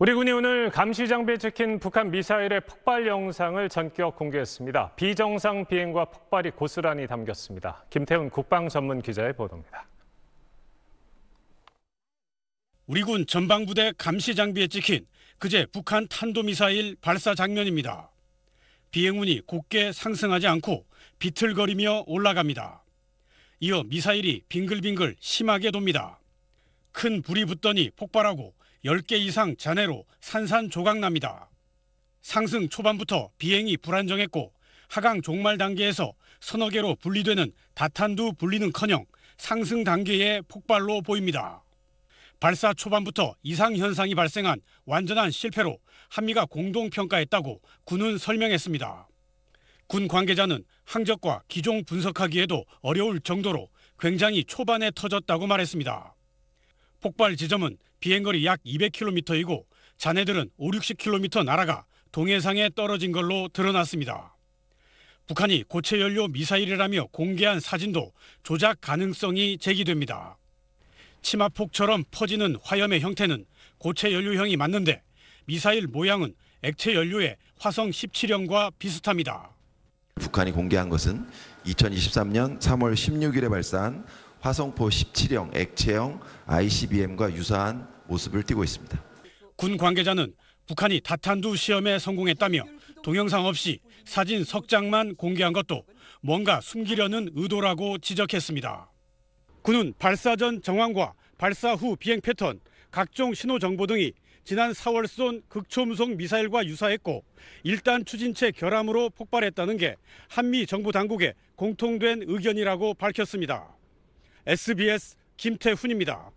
우리 군이 오늘 감시 장비에 찍힌 북한 미사일의 폭발 영상을 전격 공개했습니다. 비정상 비행과 폭발이 고스란히 담겼습니다. 김태훈 국방 전문 기자의 보도입니다. 우리 군 전방부대 감시 장비에 찍힌 그제 북한 탄도미사일 발사 장면입니다. 비행운이 곧게 상승하지 않고 비틀거리며 올라갑니다. 이어 미사일이 빙글빙글 심하게 돕니다. 큰 불이 붙더니 폭발하고 10개 이상 잔해로 산산조각납니다. 상승 초반부터 비행이 불안정했고 하강 종말 단계에서 서너 개로 분리되는 다탄두 분리는커녕 상승 단계의 폭발로 보입니다. 발사 초반부터 이상 현상이 발생한 완전한 실패로 한미가 공동 평가했다고 군은 설명했습니다. 군 관계자는 항적과 기종 분석하기에도 어려울 정도로 굉장히 초반에 터졌다고 말했습니다. 폭발 지점은 비행거리 약 200km이고 잔해들은 5, 60km 날아가 동해상에 떨어진 걸로 드러났습니다. 북한이 고체 연료 미사일이라며 공개한 사진도 조작 가능성이 제기됩니다. 치마폭처럼 퍼지는 화염의 형태는 고체 연료형이 맞는데 미사일 모양은 액체 연료의 화성 17형과 비슷합니다. 북한이 공개한 것은 2023년 3월 16일에 발사한 화성포 17형 액체형 ICBM과 유사한 모습을 띠고 있습니다. 군 관계자는 북한이 다탄두 시험에 성공했다며 동영상 없이 사진 석 장만 공개한 것도 뭔가 숨기려는 의도라고 지적했습니다. 군은 발사 전 정황과 발사 후 비행 패턴, 각종 신호 정보 등이 지난 4월 쏜 극초음속 미사일과 유사했고 일단 추진체 결함으로 폭발했다는 게 한미 정부 당국의 공통된 의견이라고 밝혔습니다. SBS 김태훈입니다.